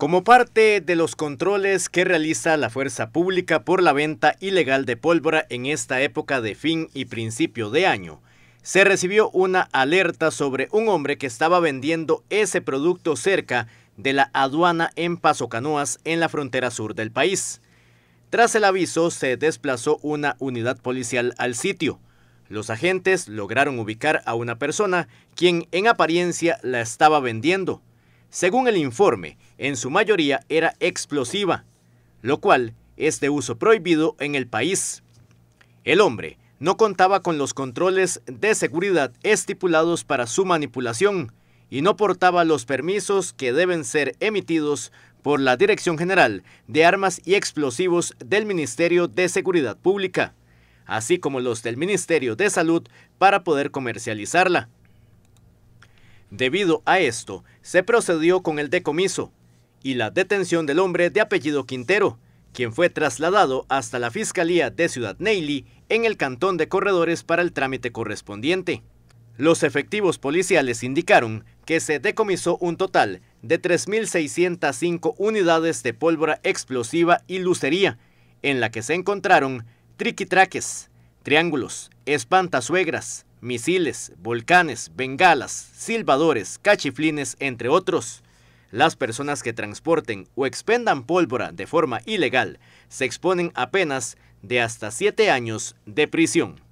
Como parte de los controles que realiza la fuerza pública por la venta ilegal de pólvora en esta época de fin y principio de año, se recibió una alerta sobre un hombre que estaba vendiendo ese producto cerca de la aduana en Paso Canoas, en la frontera sur del país. Tras el aviso, se desplazó una unidad policial al sitio. Los agentes lograron ubicar a una persona quien en apariencia la estaba vendiendo según el informe, en su mayoría era explosiva, lo cual es de uso prohibido en el país. El hombre no contaba con los controles de seguridad estipulados para su manipulación y no portaba los permisos que deben ser emitidos por la Dirección General de Armas y Explosivos del Ministerio de Seguridad Pública, así como los del Ministerio de Salud para poder comercializarla. Debido a esto, se procedió con el decomiso y la detención del hombre de apellido Quintero, quien fue trasladado hasta la Fiscalía de Ciudad Neily en el Cantón de Corredores para el trámite correspondiente. Los efectivos policiales indicaron que se decomisó un total de 3.605 unidades de pólvora explosiva y lucería, en la que se encontraron triquitraques, Triángulos, espantasuegras, misiles, volcanes, bengalas, silbadores, cachiflines, entre otros. Las personas que transporten o expendan pólvora de forma ilegal se exponen a penas de hasta siete años de prisión.